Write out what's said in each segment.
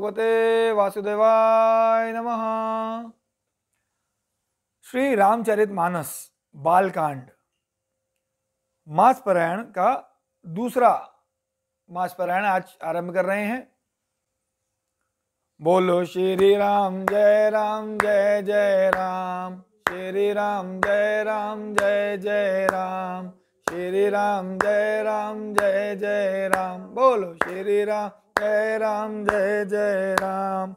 भगवते वासुदेवाय नमः श्री रामचरित मानस बालकांड मास पारायण का दूसरा मास पारायण आज आरंभ कर रहे हैं बोलो श्री राम जय राम जय जय राम श्री राम जय राम जय जय राम श्री राम जय राम जय जय राम बोलो श्री राम जय राम जय जय राम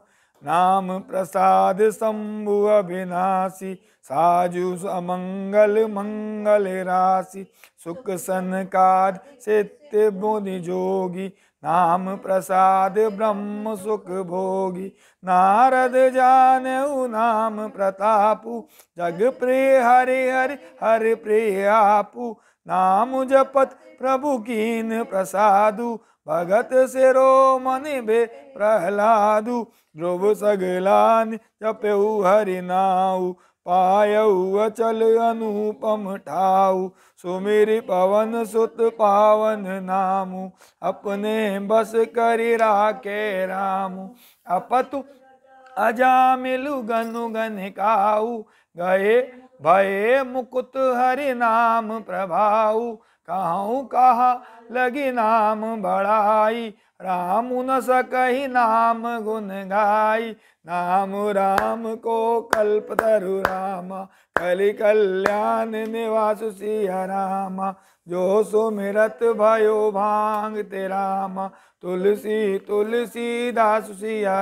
नाम प्रसाद शंभु अविनाशी साजु अमंगल मंगल राशि सुख सनकार सिद्ध बुद्धि जोगी नाम प्रसाद ब्रह्म सुख भोगी नारद जानऊ नाम प्रतापु जग प्रिय हरि हरि हरि प्रिय आपु नाम जपत प्रभु कीन प्रसादु भगत से रो मन भे प्रहलादु ध्रुव सगलान जपेऊ हरिनाऊ पायऊ अचल अनुपम ठाऊ सुमिर पवन सुत पावन नामु अपने बस करि राके रामु अपतु अजामिलु गनु गन काऊ गए भये मुकुत हरि नाम प्रभाऊ कहूँ कहा लगी नाम बढ़ाई राम न सकही नाम गुन गाई नाम राम को कल्प तरु रामा कलि कल्याण निवास सिया जो सुमिरत भयो भांग ते तुलसी तुलसी दास सिया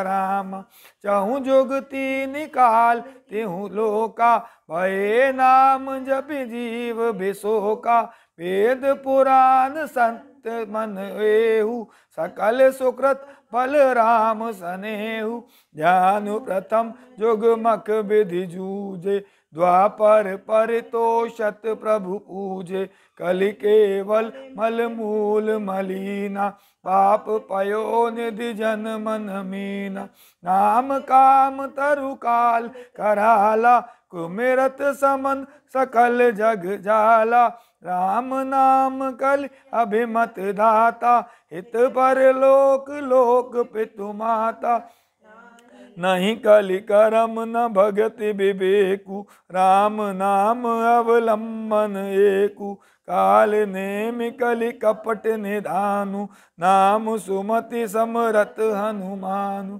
चहु जुगती निकाल तिहु लोका भये नाम जप जीव बिशोका वेद पुराण संत मन एहु सकल सुकृत फल राम सनेहु ज्ञानु प्रथम जुग मक विधि जूझे द्वापर पर प्रभु पूजे कलि केवल मल मूल मलिना पाप पयो निधि जन मन मीना नाम काम तरु काल कराला कुमिरत समन सकल जग जाला राम नाम कल अभिमत दाता हित पर लोक लोक पितु माता नहीं कलि करम न भगति विवेकु राम नाम अवलंबन एकु काल नेम कलि कपट निधानु नाम सुमति समरत हनुमानु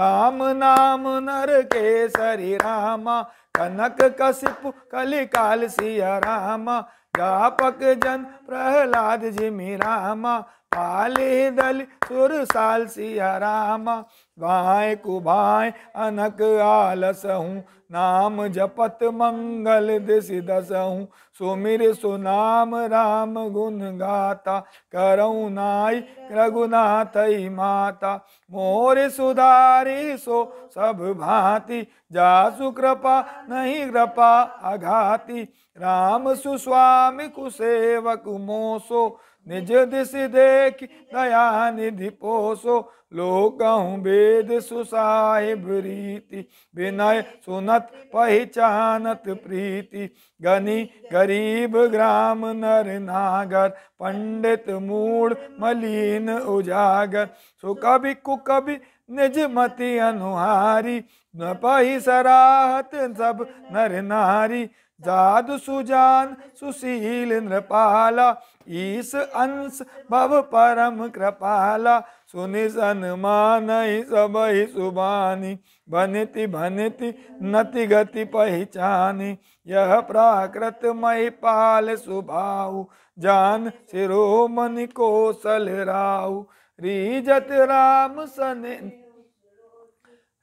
राम नाम नर के सरि रामा कनक कसिपु कलि काल सिया रामा व्यापक जन प्रहलाद जी मेरा माँ दल सुर साल सियारामा भाई कुभाय अनक आलस हूँ नाम जपत मंगल दिस दस हूँ सुमिर सुनाम राम गुण गाता करऊ नाई रघुनाथ माता मोर सुधारी सो सब भांति जासु कृपा नहीं कृपा अघाती राम सुस्वामी कुसेवक मोसो निज दिश देख दया निधि पोसो लोग वेद सुसाहिब रीति विनय सुनत पहचानत प्रीति गनी गरीब ग्राम नर नागर पंडित मूड मलिन उजागर सुकवि कुकवि निज मति अनुहारी न पही सराहत सब नर नारी जादु सुजान सुशील नृपाला इस अंश भव परम कृपाला सुनि मान सब ही सुबानी भनिति भनिति नति गति पहचानी यह प्राकृत मई पाल सुभाव जान शिरोमणि कौशल राऊ जत राम सने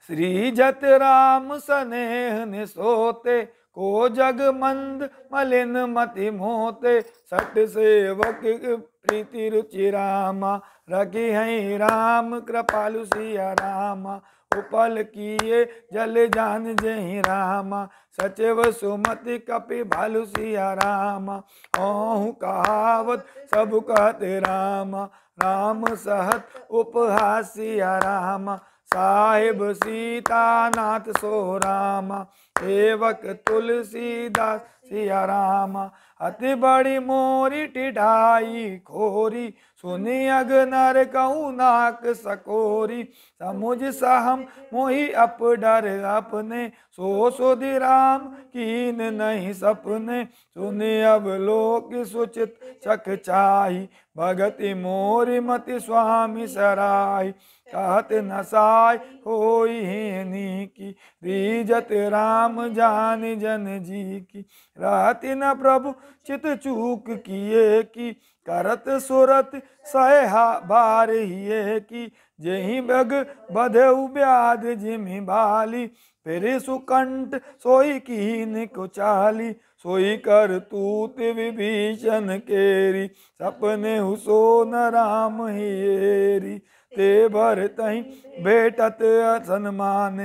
श्री जत राम सनेह सोते को जगमंद मलिन मति मोते सट सेवक प्रीति रुचि रामा रखी है राम कृपालु सिया रामा उपल किए जल जान जही रामा सचिव सुमति कपि भालु सिया रामा ओह कहावत सब कहते रामा राम सहत उपहासिया रामा साहिब सीता नाथ सो रामा सेवक तुलसीदास सिया रामा अति बड़ी मोरी टिढ़ाई खोरी सुनी अगनर कहू नाक सकोरी समुझ सहम मोही अप डर अपने सो सुधि राम कीन नहीं सपने सुनी अब लोक सुचित चक चाही भगति मोरी मति स्वामी सराई कहत नसाय हो हेनी की रीजत राम जान जन जी की रहत न प्रभु चित चूक किए की करत सुरत सहा बार हिये की जही बग बधे उद जिमि बाली फिर सुकंठ सोई कीन कुचाली सोई कर तूत विभीषण केरी सपने हुसो न राम हियेरी ते भर भरतहि भेटत असन्मान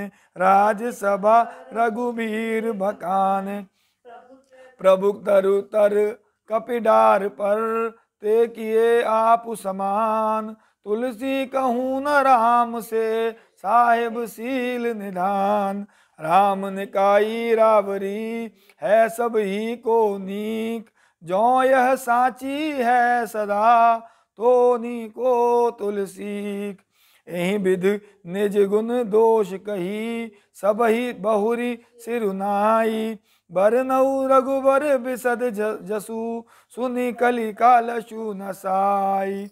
राजसभा रघुवीर भकान प्रभु तरु तर कपिडार पर ते किए आप समान तुलसी कहूँ न राम से साहेब सील निधान राम निकाई रावरी है सब ही को नीक जो यह साची है सदा तो नी को तुलसी एहि विध निज गुण दोष कही सब ही बहुरी सिरुनाई बरनऊ रघुबर बिसद जसु सुनि कली कालशु नसाई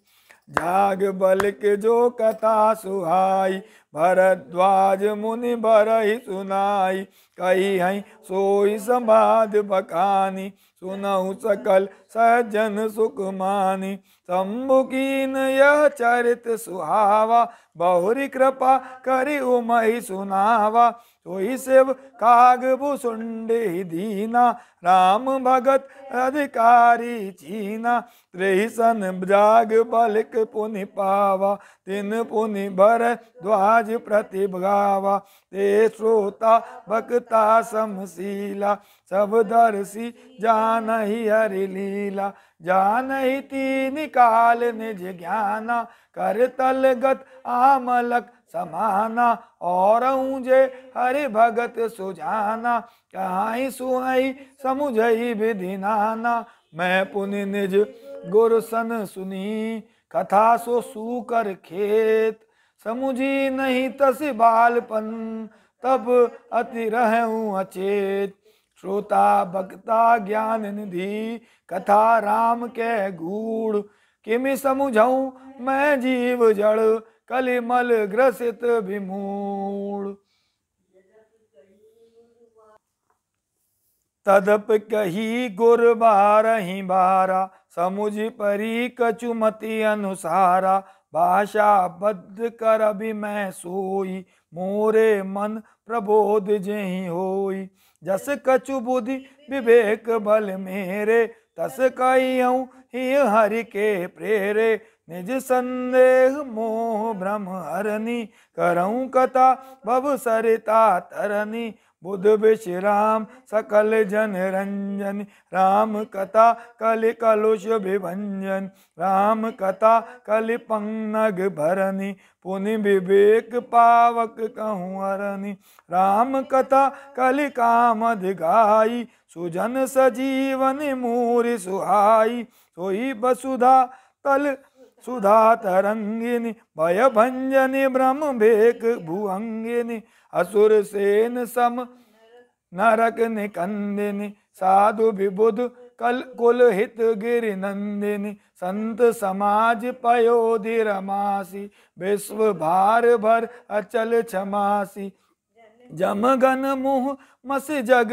जाग बल के जो कथा सुहाई भरद्वाज मुनि भर ही सुनाई कही हई सोई समाध बकानी सुनऊ सकल सज्जन सुख मानी सम्मुखीन यह चरित सुहावा बहुरी कृपा करी उमही सुनावा तो सेव काग भुसुंडे दीना राम भगत अधिकारी चीना त्रेसन जाग बलिक पुनि पावा तिन पुनि भर द्वाज प्रतिभावा ते श्रोता भक्ता समशीला सब दर्शी जान ही हरि लीला जान ही तीन काल निज ज्ञाना कर तलगत आमलक समाना और जे हरि भगत सुजाना कहाँ सुहाई समुझ विधि नाना मैं पुनि निज गुरु सन सुनी कथा सो कर खेत समुझी नहीं तस बालपन तब अति रहूं अचेत श्रोता भक्ता ज्ञान निधि कथा राम के गूढ़ किमि समझऊ मैं जीव जड़ कलिमल ग्रसित विमूढ़ तदप कही गुर बारही बारा समुझ परी कचुमति अनुसारा भाषा बद्ध कर अभी मैं सोई मोरे मन प्रबोध जही होई जस कछु बुद्धि विवेक बल मेरे तस कही हूँ ही हरि के प्रेरे निज संदेह मोह ब्रह्म हरनी करऊँ कथा भव सरिता तरनी बुध विश्राम सकल जन रंजन राम कथा कलि कलुष विभंजन राम कथा कलि पंग भरनी पुनि विवेक पावक कहूँ हरनी राम कथा कलि काम अधिघाई सुजन सजीवन मूरि सुहाई सोई वसुधा तल सुधा तरंगिनी भय भंजनी ब्रह्म भेक भुअंगिनी असुर सेन सम नरक निकंदिनी साधु विबुध कल कुल हित गिरि नंदिनी संत समाज पयोधि रमासी विश्व भार भर अचल छमासी जम गन मुह मस जग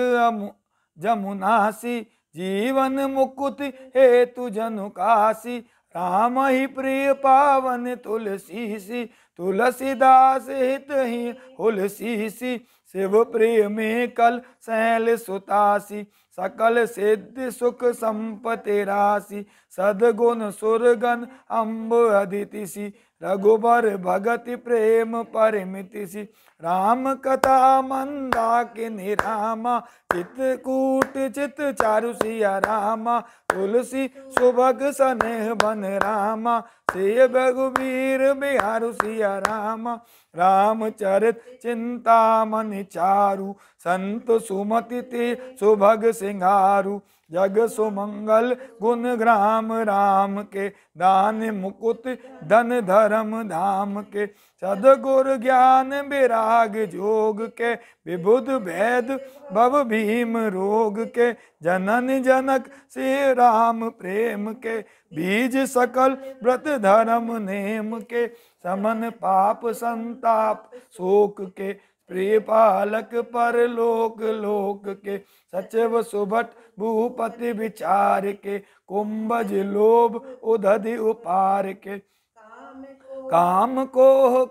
जमुनासी जीवन मुकुति हेतु जनु राम ही प्रिय पावन तुलसी सी तुलसीदास हित ही तुलसी सी शिव प्रिय में कल सैल सुतासी सकल सिद्ध सुख संपति राशि सदगुण सुरगन अम्ब अदिति सी रघुबर भगति प्रेम परिमिति राम कथा मंदा किन्नी रामा चित्रकूट चित चारु सिया रामा तुलसी सुभग सनेह बन रामा से रघुवीर बिहारु सिया रामा चरित चिंता मन चारु संत सुमति ते सुभग सिंहारु जग सुमंगल गुण ग्राम राम के दान मुकुत धन धर्म धाम के सदगुर ज्ञान विराग जोग के विबुध भेद भव भीम रोग के जनन जनक से राम प्रेम के बीज सकल व्रत धर्म नेम के समन पाप संताप शोक के प्रिय पालक पर लोक लोक के सचिव सुभट भूपति विचार के कुंभज लोभ उदधि उपार के काम को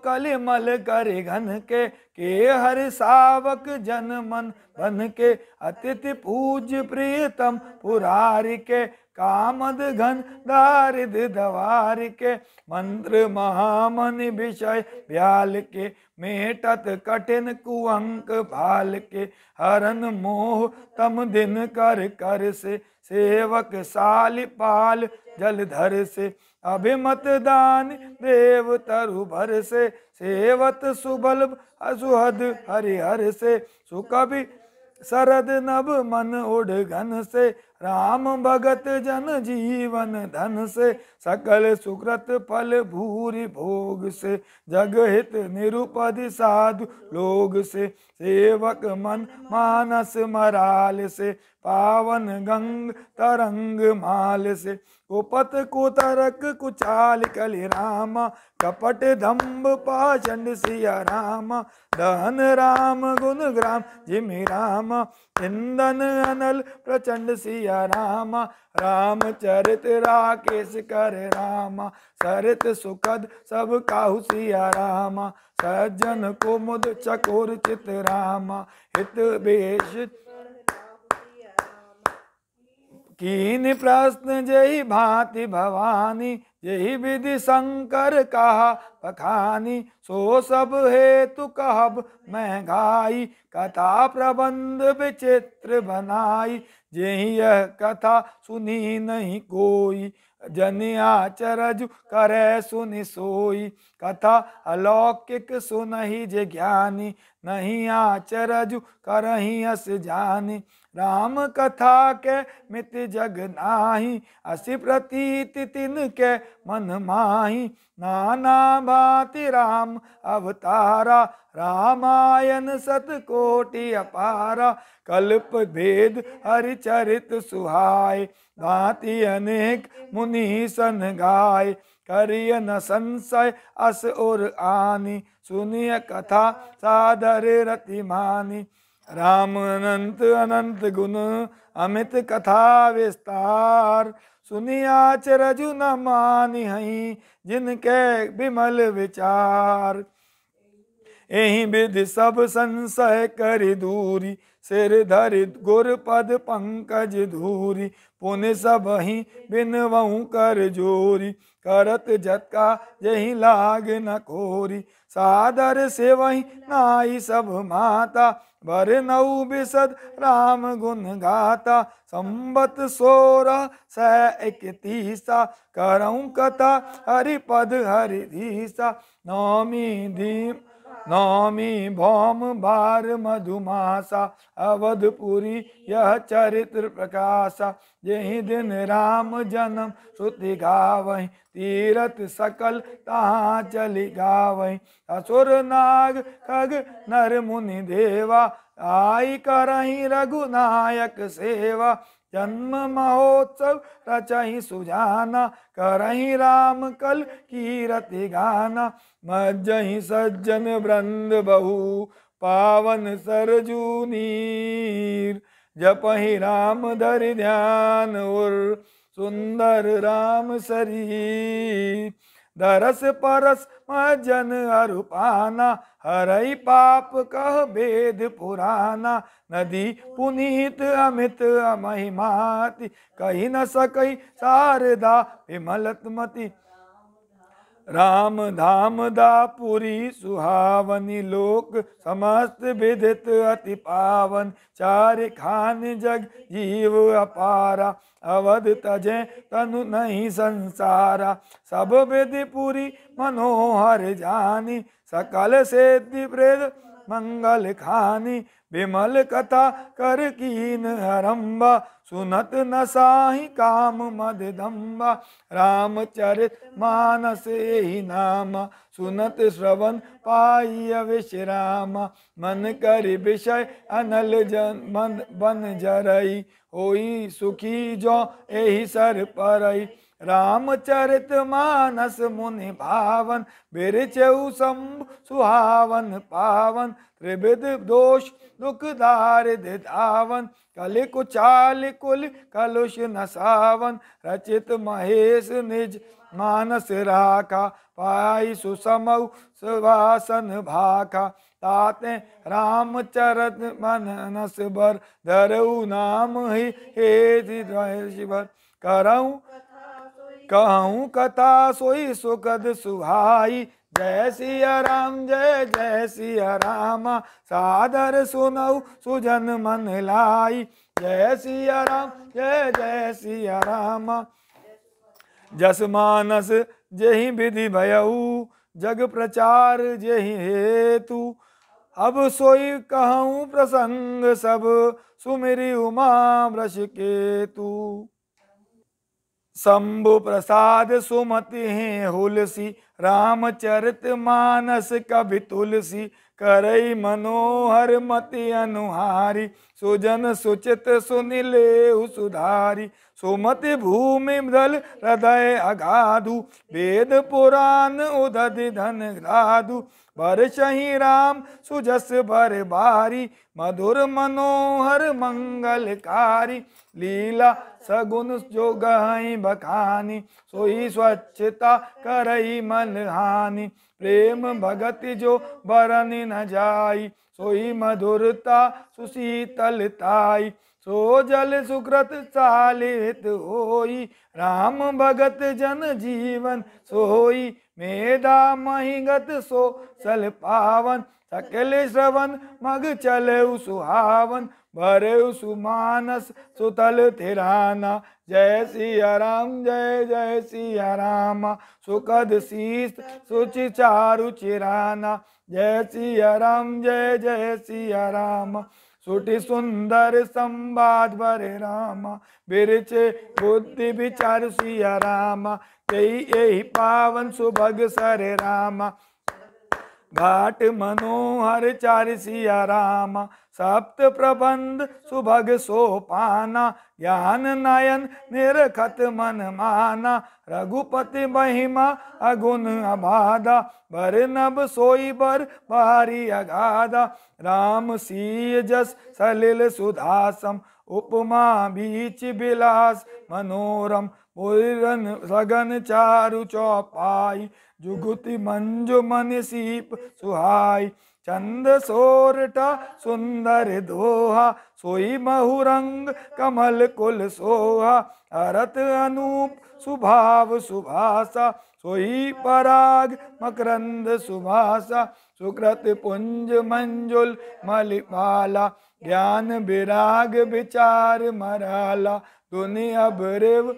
कलिमल कर घन के के हर सावक जन मन धन के अतिथि पूज्य प्रियतम पुरारी के कामद घन दारिद दवार के मंत्र महामनि विषय व्याल के मेटत कठिन कुअंक भाल के हरन मोह तम दिन कर कर से सेवक साल पाल जलधर से अभिमत दान देव तरु भर से सेवत सुबल असुहद हरिहर से सुकवि शरद नव मन उड़ घन से राम भगत जन जीवन धन से सकल सुकृत फल भूरि भोग से जगहित निरुपद साधु लोग से सेवक मन मानस मराल से पावन गंग तरंग माल से उपत कुतरक कुचाल कल राम कपट धम्ब पाचंड सिया राम दहन राम गुण ग्राम जिमि राम इंदन अनल प्रचंड सिया राम राम चरित राकेश कर राम सरित सुखद सब काहु सिया राम सज्जन कुमुद चकोर चित राम हित बेश कीन प्रश्न जय भांति भवानी यही विधि शंकर कहा पखानी सो सब हेतु कहब महंगाई कथा प्रबंध विचित्र बनाई यही यह कथा सुनी नहीं कोई जन आचरज करे सुनि सोई कथा अलौकिक सुनहि जे ज्ञानी नहीं आचरज करही अस जानी राम कथा के मित जग नाही असी प्रतीत तिन के मन माही नाना भाति राम अवतारा रामायण सतकोटि अपारा कल्प भेद हरिचरित सुहाय भांति अनेक मुनि सन गाय करिय न संशय अस और आनी सुनिय कथा सादर मानी राम अनंत अनंत गुण अमित कथा विस्तार सुनिया चरजु न मानि हई जिनके विमल विचार एहि विधि सब संशय कर दूरी सिर धरि गुर पद पंकज धूरी पुन सब ही बिनवहु कर जोरी करत जतका जही लाग न कोरी सादर से वही नाई सब माता भर नऊ बिशद राम गुण गाता संबत सोरा स तीसा करऊ कथा हरि पद हरि धीसा नौमी धीम नौमी भौम बार मधुमासा अवधपुरी यह चरित्र प्रकाशा यही दिन राम जन्म श्रुति गावही तीरथ सकल तहाँ चलि गावई असुर नाग खग नर मुनि देवा आई करही रघुनायक सेवा जन्म महोत्सव रचही सुजाना करही राम कल कीरति गाना मज्जही सज्जन वृंद बहु पावन सरजू नीर जपही राम धरि ध्यान उर सुंदर राम सरी दरस परस मजन अरुपाना हरई पाप कह भेद पुराना नदी पुनीत अमित अमहिमाति कही न सकई शारदा विमलतमती राम धाम दापुरी सुहावनी लोक समस्त विदित अति पावन चार खान जग जीव अपारा अवध तजे तनु नहीं संसारा सब विधि पुरी मनोहर जानी सकल से प्रेद मंगल खानी विमल कथा कर कीन हरम्बा सुनत न साहि काम मद राम चरित मानस ही नामा सुनत श्रवण पाइय विश्राम मन कर विषय अनल जन मन बन जरई होई सुखी जो एहि सर परई रामचरित मानस मुनि भावन बिरचऊ शंभु सुहावन पावन त्रिविध दोष दुख दार दिधावन कलि कुचाल कुल कलुष नसावन रचित महेश निज मानस राखा पाई सुसम सुवासन भाखा ताते राम चरत मनस बर धरऊ नाम ही हे शिवर करऊँ कहूँ कथा सोई सुखद सुहाई जय सिया राम जय जय सिया राम सादर सुनऊ सुजन मन लाई जय सिया राम जय जय सिया राम जस मानस जही विधि भयऊ जग प्रचार जही हेतु अब सोई कहूँ प्रसंग सब सुमिरी उमा ब्रश केतु शंभु प्रसाद सुमति है हुलसी रामचरित मानस कवि तुलसी करई मनोहर मति अनुहारी सुजन सुचित सुनिले सुधारी सुमति भूमि दल हृदय अगाधु वेद पुराण उदध धन धाधु सही राम सुजस भर बारी मधुर मनोहर मंगलकारी लीला सगुन जो गही बखानी सोई स्वच्छता करई मन हानि प्रेम भगति जो बरन न जाई सोई मधुरता सुशीतलताई सो जल सुकृत चालित होई राम भगत जन जीवन सोई मेधा महिगत सो सल पावन सकल श्रवण मग चल सुहावन भरे सुमानस सुतल थिराना जय सिया राम जय जय सिया राम सुखद शीत सुचि चारु चिराना जय सिया राम जय जय सिया राम सुटि सुंदर संवाद भरे राम बिरच बुद्धि विचार सिया राम तेई यही पावन सुभग सरे राम घाट मनोहर चार सिया राम सप्त प्रबंध सुभग सोपाना ज्ञान नयन निरखत मन माना रघुपति महिमा अगुण अबाधा बर नब सोई बर भारी अगाधा राम सीय जस सलिल सुधासम उपमा बीच बिलास मनोरम पुरन सगन चारु चौपाई जुगुति मंजु मन सीप सुहाई चंद सोरटा सुंदर दोहा सोई महुरंग कमल कुल सोहा अरत अनूप सुभाव सुभाषा सोई पराग मकरंद सुभाषा सुकृत पुंज मंजुल मलिमाला ज्ञान विराग विचार मराला दुनिया अबरिव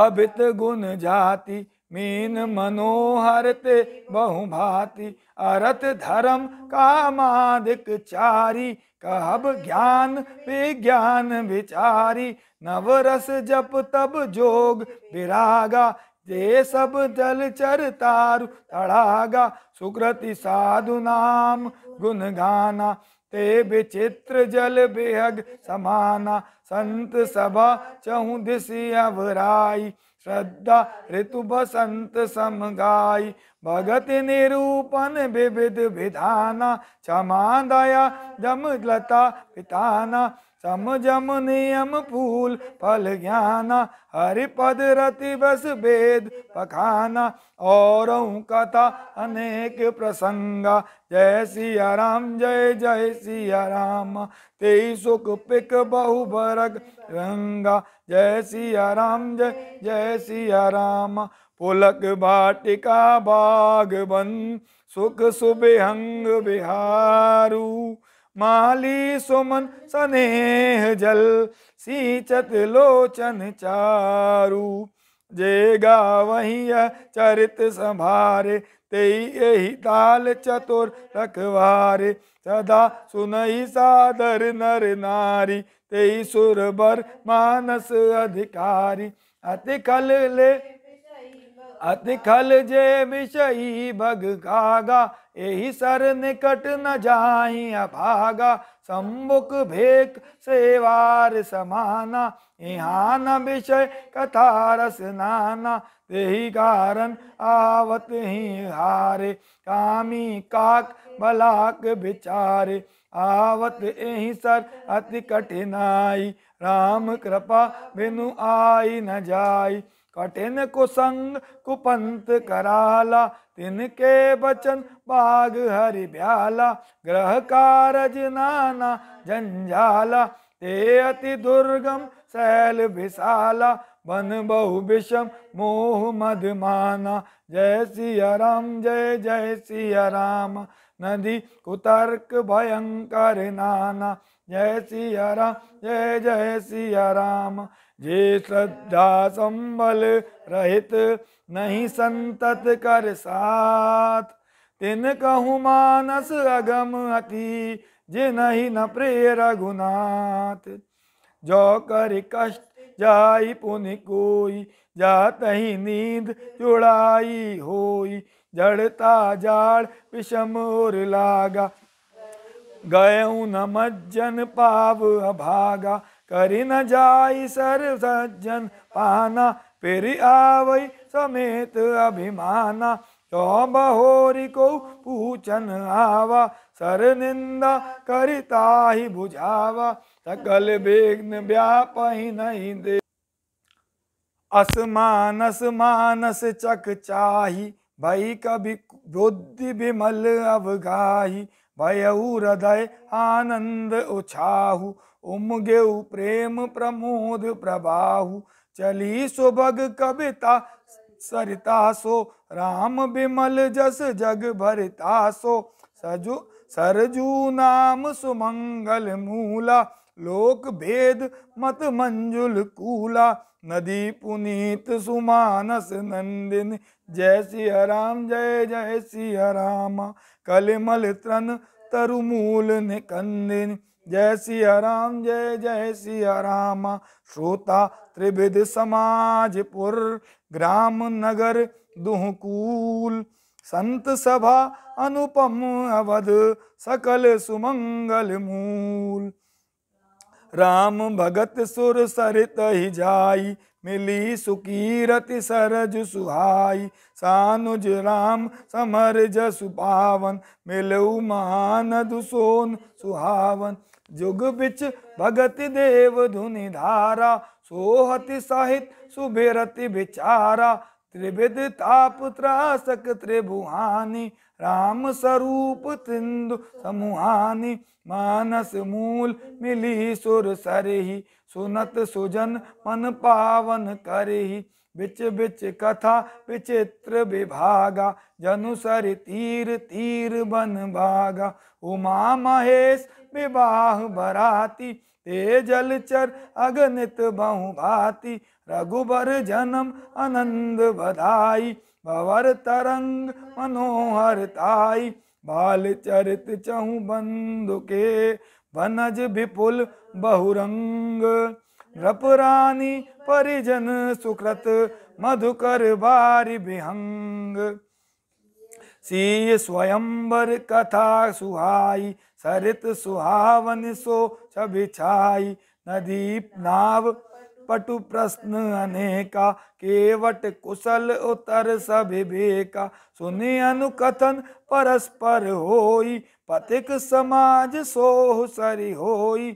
कवित गुण जाति मीन मनोहर ते बहुभाति अरत धर्म कामादिक चारी कहब ज्ञान विज्ञान विचारी नवरस जप तब जोग विरागा जे सब जल चर तारु तड़ागा सुकृति साधु नाम गुण गाना ते विचित्र जल बेहग समाना संत सभा चहु दिश अवराई श्रद्धा ऋतु बसंत समगाई भगत निरूपण विविध विधाना क्षमा दया जम लता पिताना सम जम नियम फूल फल ज्ञाना हरि पद रति बस वेद पखाना और कथा अनेक प्रसंगा जय सिया राम जय जय सिया राम ते सुख पिक बहु बरग रंगा जय सिया राम जय जय सिया राम पुलक बाटिका बाग बन सुख सुबेहंग बिहारू माली सुमन स्नेह जल सींचत लोचन चारु जे गा वही चरित संभारे ते यही ताल चतुर रखवारे सदा सुनई सादर नर नारी ते सुर बर मानस अधिकारी अति कल ले अति खल जे विषयी भग कागा यही सर निकट न जाही अभागा सम्मुख भेक सेवार समाना यहाँ न विषय कथा रस नाना यही कारण आवत ही हारे कामी काक बलाक बिचारे आवत यही सर अति कठिनाई राम कृपा बिनु आई न जाई कठिन कुसंग कुपंत कराला तिनके बचन बाग हरि ब्याला ग्रह कारज नाना जंजाला ते अति दुर्गम शैल विशाला बन बहु विषम मोह मधमाना जय सिया राम जय जय सिया राम नदी कुतर्क भयंकर नाना जय सिया राम जय जय सिया राम जे श्रद्धा संबल रहित नहीं संतत कर साथ तिन कहु मानस अगम अति जे नहीं न प्रिय रघुनाथ जो कर कष्ट जाई पुनि कोई जात ही नींद जुड़ाई होई जड़ता जाड़ विषम और लागा गय न मज्जन पाव अभागा करी न जाई सर सज्जन पाना पेरी आवई समेत अभिमाना तो बहोरी को पूछन आवा सर निंदा करिता ही बुझावा सकल विघ्न व्यापही नहीं दे असमानस मानस चक चाही भई कभी बुद्धि विमल अवगाही भयऊ हृदय आनंद उछाहू उमगे प्रेम प्रमोद प्रबाहु चली सुभग कविता सरिता सो राम बिमल जस जग भरिता सो सजु सरजू नाम सुमंगल मूला लोक भेद मत मंजुल कूला नदी पुनीत सुमानस नंदिन जय सिया राम जय जय सिया राम कलिमल त्रन तरुमूल निकंदिनी जय सिया राम जय जय सिया राम श्रोता त्रिविध समाजपुर ग्राम नगर दुहकूल संत सभा अनुपम अवध सकल सुमंगल मूल राम भगत सुर सरित ही जाई मिली सुकीरति सरज सुहाई सानुज राम समर जसु पावन मिलऊ महानद सोन सुहावन जुग बिच भगत देव धुनि धारा सोहति साहित सुबेरति बिचारा त्रिविद ताप त्रासक त्रिभुहानि राम स्वरूप तिन्दु समुहानि मानस मूल मिली सुर सरही सुनत सुजन मन पावन करही बिच बिच कथा विचित्र विभागा जनु सर तीर तीर बन भागा उमा महेश विवाह बराती ते चर अगणित भाति रघुबर जन्म आनंद बधाई भवर तरंग ताई बाल चरित चहु बंधु के वनज विपुल बहुरंग नृप रानी परिजन सुकृत मधुकर बारि विहंग सी स्वयंबर कथा सुहाई सरित सुहावन सो छबिछाई नदी नाव पटु प्रश्न अनेका केवट कुशल उतर सभी बेका सुनि अनुकथन परस्पर होई पथिक समाज सोह सरि होई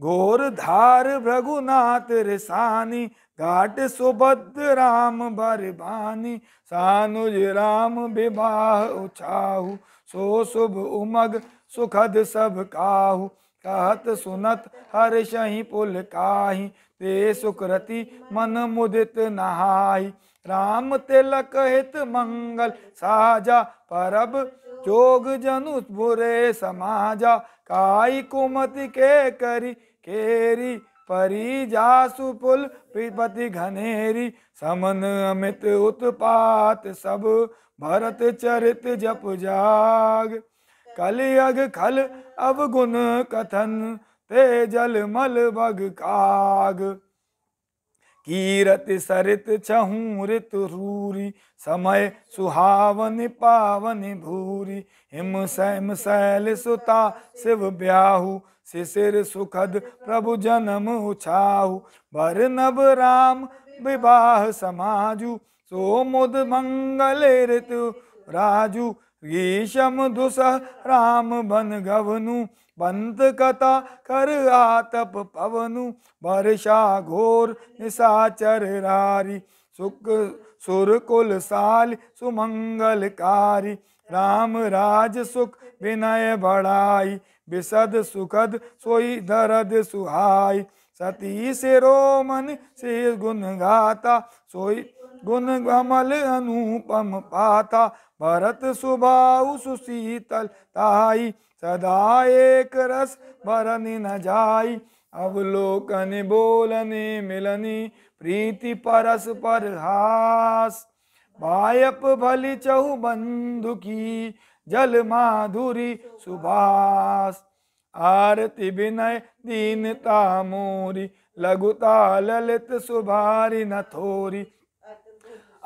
घोर धार भ्रघुनाथ रिसानी घाट सुभद्र राम बरबानी सानुज राम विवाह उछाहु सो शुभ उमग सुखद सब काहू कहत सुनत हर शही पुल काही ते सुकृति मन मुदित नहाई राम तिलक हित मंगल साजा परब जोग जनु बुरे समाजा काई कुमति के करी केरी परी जासु पुल पिपति घनेरी समन अमित उत्पात सब भरत चरित जप जाग कल अग खल अवगुण कथन ते जल मल बग काग कीरत सरित छहू रित रूरी समय सुहावन पावन भूरी हिम सैम सैल सुता शिव ब्याहू शिशिर सुखद प्रभु जन्म उछाहु भर नब राम विवाह समाजु सो मुद मंगल ऋतु राजू ईशम दुसह राम बन गवनु बंत कथा कर आतप पवनु वर्षा घोर निशाचर रारी सुख सुर कुल साल सुमंगलकारी राम राज सुख विनय बढ़ाई विसद सुखद सोई दरद सुहाई सती शिरोमन से गुण गाता सोई गुण गमल अनुपम पाता भरत सुभाव सुशीतल ताई सदा एक रस भरन न जाई अवलोकन बोलने मिलनी प्रीति परस पर हास बायप भली चहु बंधु की जल माधुरी सुभाष आरती विनय दीनता मोरी लघुता ललित सुभारी न थोरी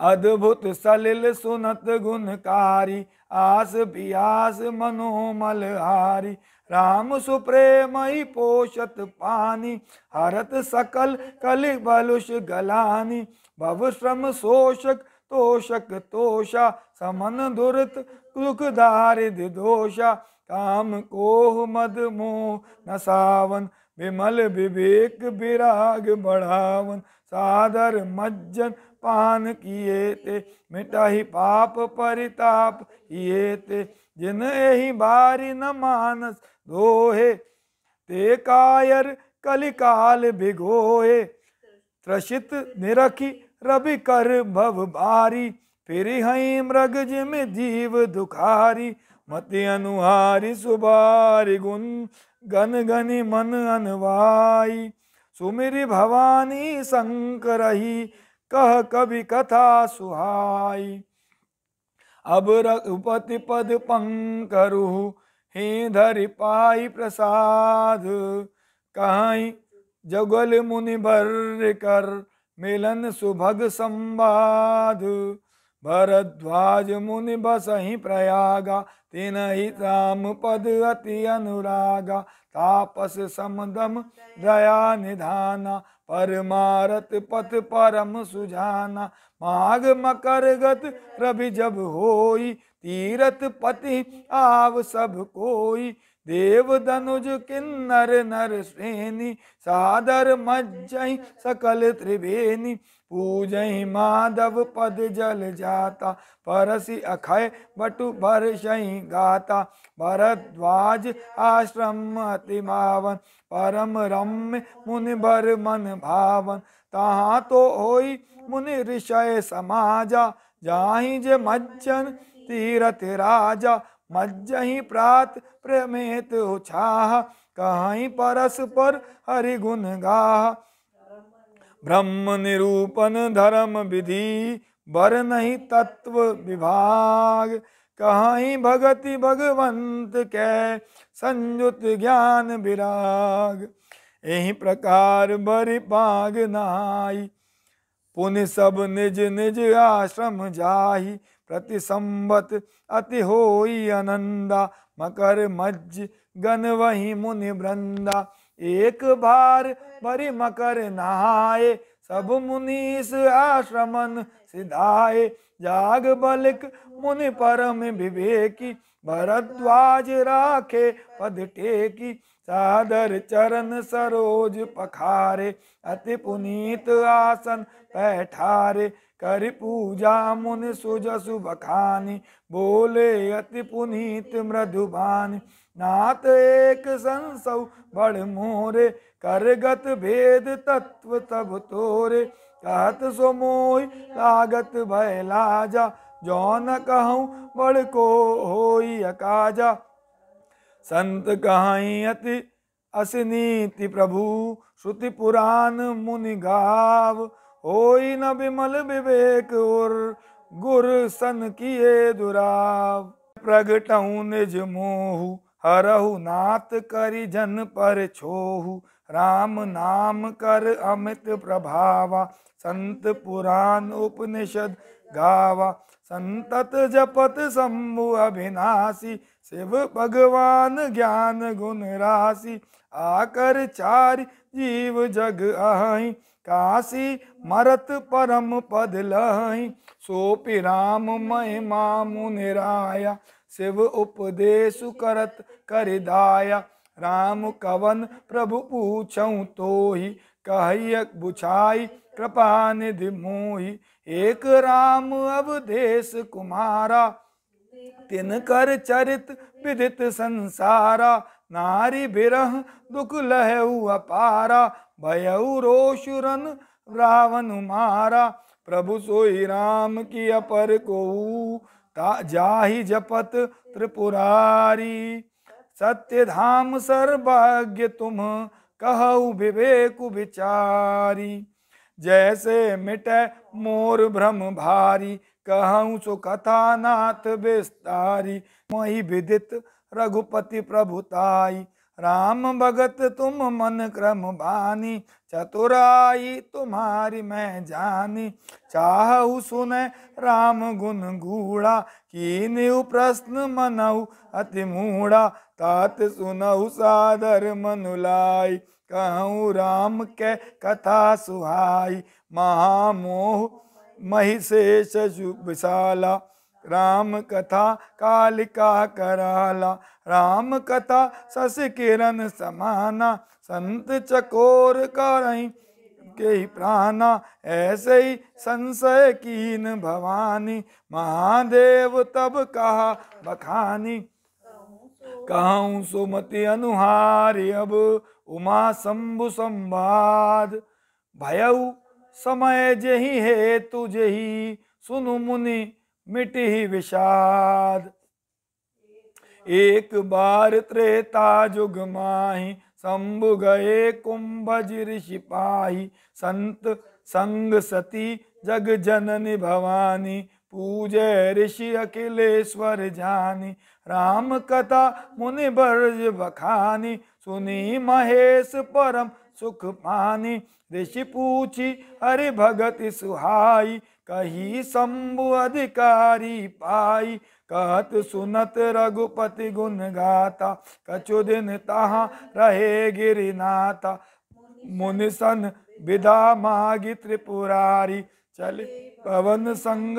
अद्भुत सलिल सुनत गुणकारी आस बियास मनोमल हारी राम सुप्रेम ही पोषत पानी हरत सकल कलि बलुष गलानी भव श्रम शोषक तोषक तोषा समन दुरत दुख दारिद दोषा काम कोह मद मोह नसावन विमल विवेक विराग बढ़ावन सादर मज्जन पान किए ते मिटाही पाप परिताप किए ते जिन यही बारी न मानस दोहे ते कायर कलिकाल भिगोए त्रषित निरखी रवि कर भव बारी फिर हई मृग जिम जीव दुखारी मति अनुहारी सुबारी गुन गन गनि मन अनवाई सुमिरी भवानी शंकर ही कह कवि कथा सुहाई अब रघुपति पद पंकरु ही धरि पाई प्रसाद कहीं जगल मुनि भर कर मिलन सुभग संवाद भरद्वाज मुनि ही प्रयागा तीन ही राम पद अति अनुरागा तापस समदम दया निधाना परमारत पथ परम सुझाना माघ मकरगत रवि जब होई तीरथ पति आव सब कोई देव धनुज किन्नर नर श्रेणी सादर मज्जय सकल त्रिवेणी पूजहि माधव पद जल जाता परसि अखय बटु भरसहि गाता भरद्वाज आश्रम अति मावन परम रम्य मुनि भर मन भावन तहाँ तो होई मुनि ऋषय समाजा जाहि जे मज्जन तीरथ राजा मज्जहि प्रात प्रमेत हो छाह कहीं परस्पर हरि गुण गाह ब्रह्म निरूपण धर्म विधि बर नहीं तत्व विभाग कहीं भगति भगवंत के संयुत ज्ञान विराग यही प्रकार बर पाग नाई पुन सब निज निज आश्रम जाहि प्रति संबत अति होई अनंदा मकर मज्ज गन वही मुनि वृंदा एक बार भरी मकर नहाए सब मुनीस आश्रमन सिधाए जाग बलिक मुनि परम विवेकी भरद्वाज राखे पद टेकी सादर चरण सरोज पखारे अति पुनीत आसन पैठारे कर पूजा मुन सुजसु बखानी बोले अति पुनीत मृदुबानी नाथ एक संसव बड़ मोरे करगत भेद तत्व तब तोरे कहत सोमोय लागत भय लाजा जौन कहूँ बड़ को होई अकाजा संत कहाँ असनीति प्रभु श्रुति पुराण मुनि गाव हो न विवेक और गुर सन किए दुराव प्रगटहु निज मोहु हरहु नाथ करि जन पर छोहु राम नाम कर अमित प्रभावा संत पुराण उपनिषद गावा संतत जपत शंभु अभिनाशी शिव भगवान ज्ञान गुण राशि आकर चार जीव जग आई काशी मरत परम पद लहि सोपि राम मय मामु निराया शिव उपदेश करत करिदाया राम कवन प्रभु पूछऊ तो ही कहयक बुछाई कृपा निधि मोही एक राम अवधेश कुमारा तिन कर चरित विदित संसारा नारी बिरह दुख लहु अपारा भयऊ रोशुरन रावण मारा प्रभु सोई राम की अपर को जाहि जपत त्रिपुरारी सत्य धाम सर्वज्ञ तुम कहु विवेक विचारी जैसे मिट मोर भ्रम भारी कहूँ सो कथा नाथ विस्तारी मोहि विदित रघुपति प्रभुताई राम भगत तुम मन क्रम बानी चतुराई तुम्हारी मैं जानी चाहु सुने राम गुण गूढ़ा कीन्यु प्रश्न मनऊ अति मूढ़ा तात सुनऊ सादर मनुलाई कहूँ राम के कथा सुहाई महामोह महिशेष विशाला राम कथा कालिका कराला राम कथा शशि किरण समाना संत चकोर करई के ही प्राणा ऐसे ही संशय कीन भवानी महादेव तब कहा बखानी कहूँ सुमति अनुहारी अब उमा शंभु संवाद भयऊ समय जही हे तुझे ही सुनु मुनि मिटि ही विषाद एक बार त्रेता जुग माही शंभु गए कुंभज ऋषि पाही संत संग सती जग जननी भवानी पूजे ऋषि अखिलेश्वर जानी राम कथा मुनि बर्ज बखानी सुनी महेश परम सुख मानी ऋषि पूछी हरि भगत सुहाई कही शंभु अधिकारी पाई कहत सुनत रघुपति गुण गाता कछु दिन तहा रहे गिरिनाता सन विदा मागी त्रिपुरारी चले पवन संग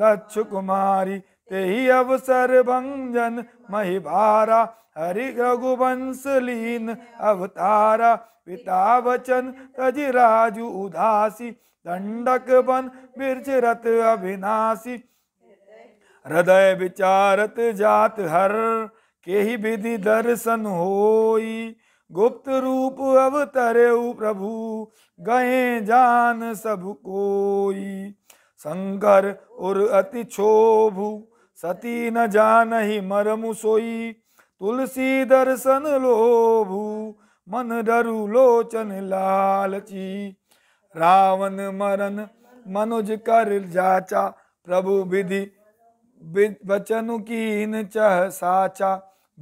दक्ष कुमारी ते अवसर भंजन महिभारा हरि रघुवंश लीन अवतारा पिता वचन तज राजु उदासी दंडक बन बिरजरत अभिनाशी हृदय विचारत जात हर के ही विधि दर्शन होई गुप्त रूप अवतरे प्रभु गए जान सब कोई शंकर उर अति छोभु सती न जान ही मरमु सोई तुलसी दर्शन लोभू मन डरु लोचन लालची रावण मरण मनोज कर जाचा प्रभु विधि बचन कीन चह साचा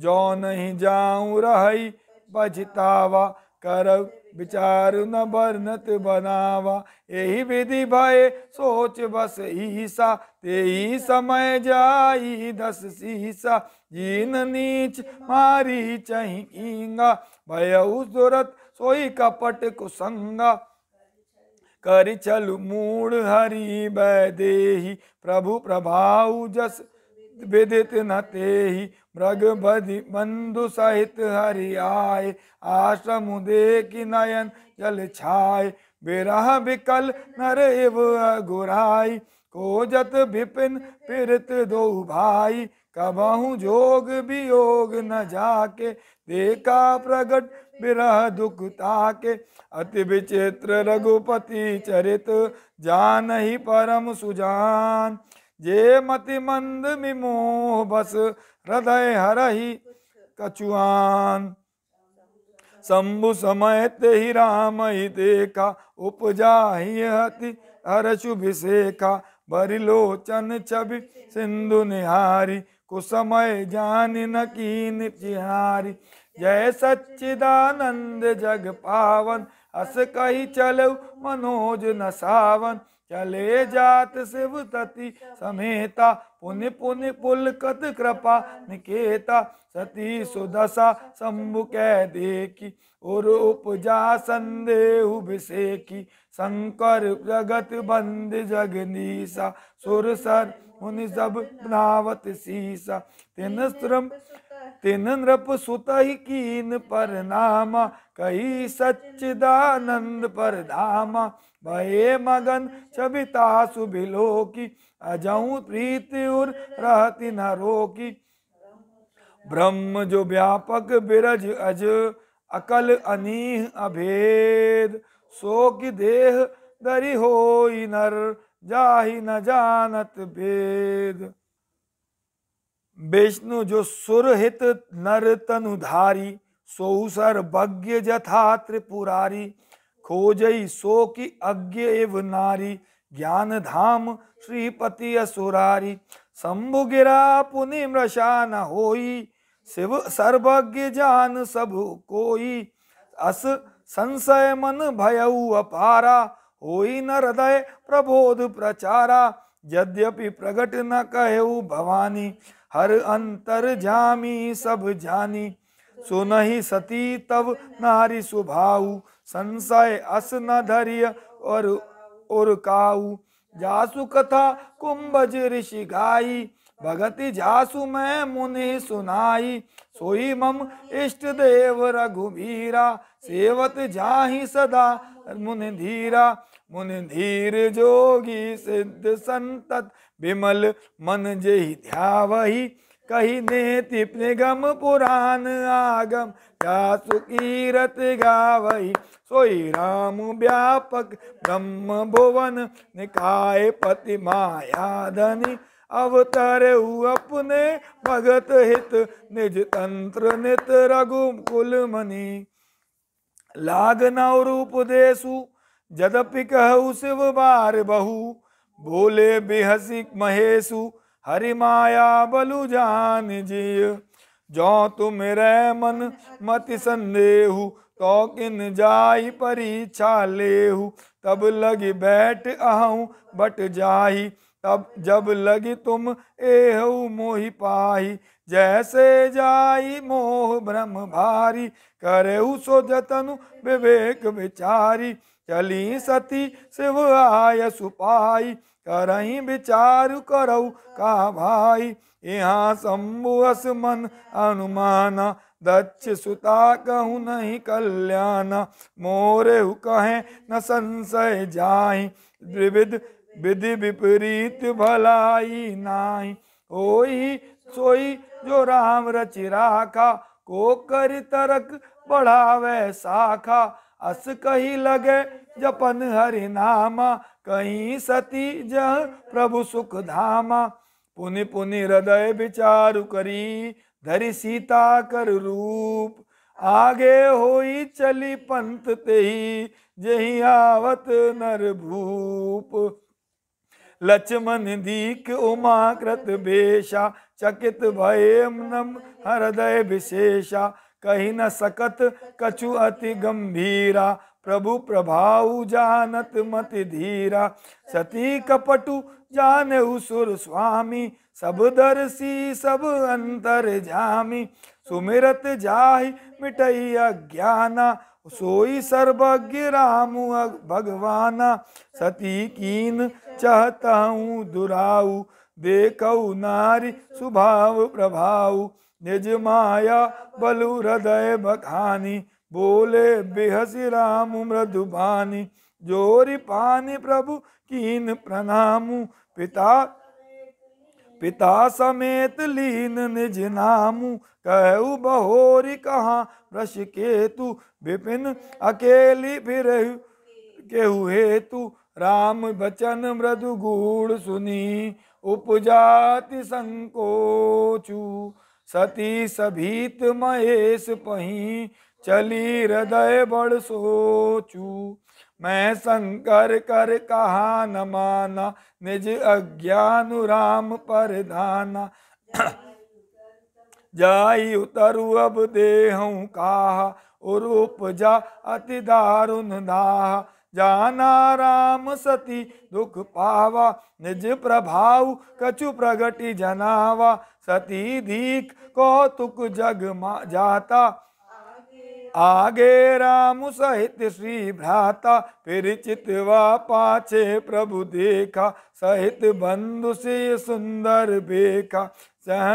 जो नहीं जाऊं रही बजतावा कर विचार न बरनत बनावा यही विधि भय सोच बस ईसा ते ही समय जाई दस सीसा जीन नीच मारी चहिंगा भयऊ सोई कपट कुसंग कर चलु मूड़ हरि वैदेही प्रभु प्रभाऊ जस विदित न तेहि मृग बधि बंधु सहित हरि आय आश्रम देखि नयन जल छाय बिरह विकल नर इव अघुराई खोजत विपिन फिरत दो भाई कबहू जोग वियोग न जाके देखा प्रगट विरह दुख ताके अति विचित्र रघुपति चरित जान ही परम सुजान जे मति मंद मिमोह बस हृदय ही कचुआन शंभु समय ते ही राम ही देखा उपजा ही हति हर शुभ सेखा बरिलोचन छवि सिंधु निहारी कुसमय जान नकीन तिहारी जय सच्चिदानंद जग पावन अस कही चलो मनोज न सावन चले जात शिव तति समेता पुन पुल कत कृपा निकेता सती सुदशा शंभु कह देखी और उपजा संदेह विषेकी शंकर जगत बंद जगनीसा सुर सर मुनि सब बनावत सीसा तिन श्रम तिन नृप सुत ही कीन पर नामा कही सच्चिदानंद पर धामा भये मगन छबिता सुभिलोकी की अजऊ प्रीत उर रहती न रोकी ब्रह्म जो व्यापक बिरज अज अकल अनीह अभेद सो की देह दरी होई नर जाहि न जानत भेद विष्णु जो सुरहित नर तनुधारी सोसर भग्य जथा त्रिपुरारी खोजई सो की अज्ञ एव नारी ज्ञान धाम श्रीपति असुरारी शंभु गिरा पुनि मृषा न होई शिव सर्वज्ञ जान सब कोई अस संशय मन भयऊ अपारा होई न हृदय प्रबोध प्रचारा यद्यपि प्रगट न कहु भवानी हर अंतर जामी सब जानी सुनहि सती तब नारी सुभाऊ संशय अस न धरिय और उर्काऊ जासु कथा कुंभज ऋषि गाई भगति जासु मैं मुनि सुनाई सोई मम इष्ट देव रघुबीरा सेवत जाहि सदा मुन धीरा मुन धीर जोगी सिद्ध संतत विमल मन जही ध्यावही कही नेति निगम पुराण आगम क्या सुकीरत गावही सोई राम व्यापक ब्रह्म भुवन निकाय पति माया धनी अवतर अपने भगत हित निज तंत्र नित रघु कुल मनी लाद नव उपदेशु जदपि कहु शिव बार बहु बोले बिहसी महेशु हरि माया बलु जान जिय जो तुम रे मन मति संदेहु तो किन जाई परीक्षा लेहु तब लगी बैठ अहू बट जाही तब जब लगी तुम एहु मोहि पाही जैसे जाई मोह ब्रह्म भारी करे सो जतनु विवेक विचारी चली सती शिव आय सुपाई करही विचार करऊ का भाई यहाँ शंभुअस मन अनुमाना दक्ष सुता कहूँ नहीं कल्याणा मोरे कहें न संशय जाय विविध विधि विपरीत भलाई नाई ओ सोई जो राम रच राखा को कर तरक बढ़ावे साखा अस कही लगे जपन हरि नामा कहीं सती जह प्रभु सुख धामा पुनि पुनि हृदय विचारु करी धरि सीता कर रूप आगे होई चली पंत ते जही आवत नर भूप लक्ष्मण दीक उमाकृत बेशा चकित भयम नम हृदय विशेषा कही न सकत कछु अति गंभीरा प्रभु प्रभाऊ जानत मति धीरा सती कपटु जान उसुर स्वामी सब दर्शी सब अंतर जामी सुमिरत जाहि मिटई अज्ञाना सोई सर्वज्ञ राम भगवाना सती कीन चाहता हूँ दुराऊ देखऊ नारी सुभाव प्रभाऊ निज माया बलु हृदय बखानी बोले बेहसी राम मृदु भानी जोरी पानी प्रभु कीन प्रणामू पिता पिता समेत लीन निज नामू कहु बहोरी कहाँ रस केतु विपिन अकेली फिर केहु हेतु राम बचन मृदु गूढ़ सुनी उपजाति संकोचू सती सभीत महेश पही चली हृदय बड़ सोचू मैं शंकर कर कहा न माना निज अज्ञान राम पर धाना जाई उतरु अब देहूँ काहा और उपजा अति दारुण दाह जाना राम सती दुख पावा निज प्रभाव कछु प्रगति जनावा सती दीख कौतुक जग जाता आगे राम सहित श्री भ्राता फिर चितवा पाछे प्रभु देखा सहित बंधु से सुंदर बेखा सह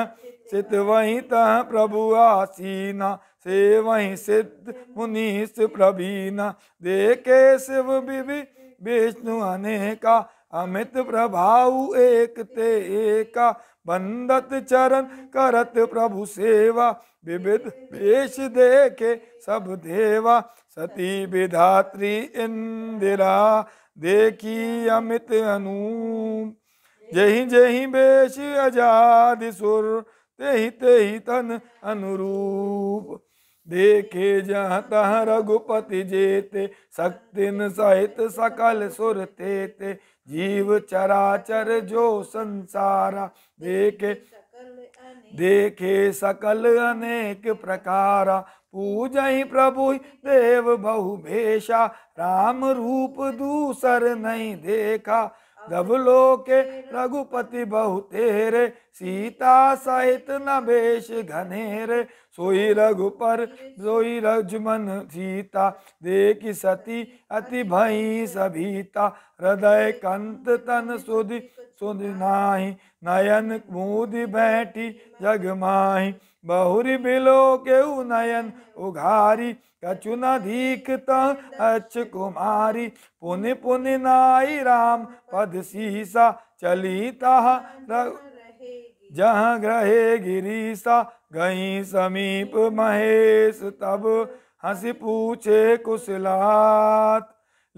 सिद्ध वही तह प्रभु आसीना से वही सिद्ध मुनीष प्रवीना देखे शिव बिवि विष्णु अनेका अमित प्रभाव एक ते एका बंदत चरण करत प्रभु सेवा विविध वेश देखे सब देवा सती विधात्री इंदिरा देखी अमित अनूप जही जही बेश अजाद सुर ते ते ही तन अनुरूप देखे जहाँ तहाँ रघुपति जेते शक्तिन सहित सकल सुर तेते जीव चराचर जो संसारा देखे देखे सकल अनेक प्रकारा पूज प्रभु देव भेषा राम रूप दूसर नहीं देखा के रघुपति बहुतेरे सीता सहित नभेश घनेरे सोई पर सोई रजमन सीता देख सती अति भई सभीता हृदय कंत तन सुधि सुधि नाही नयन मूदि बैठी जगमाही बहुरी बिलो के उनयन उघारी कचुना धीकत अच कुमारी पुनि पुनि नाई राम पद सीसा चलिता जहाँ ग्रहे गिरीसा गई समीप महेश तब हंसी पूछे कुशलात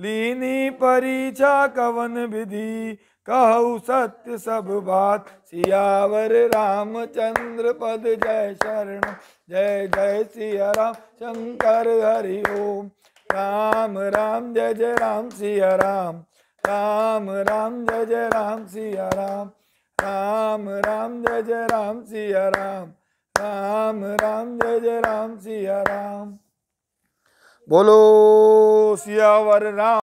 लीनी परीचा कवन विधि कहु सत्य सब बात सियावर रामचंद्र पद जय शरण जय जय सिया राम शंकर हरि ओम राम राम जय जय राम सिया राम राम राम जय जय राम सिया राम राम राम जय जय राम सिया राम राम राम जय जय राम सिया राम बोलो सियावर राम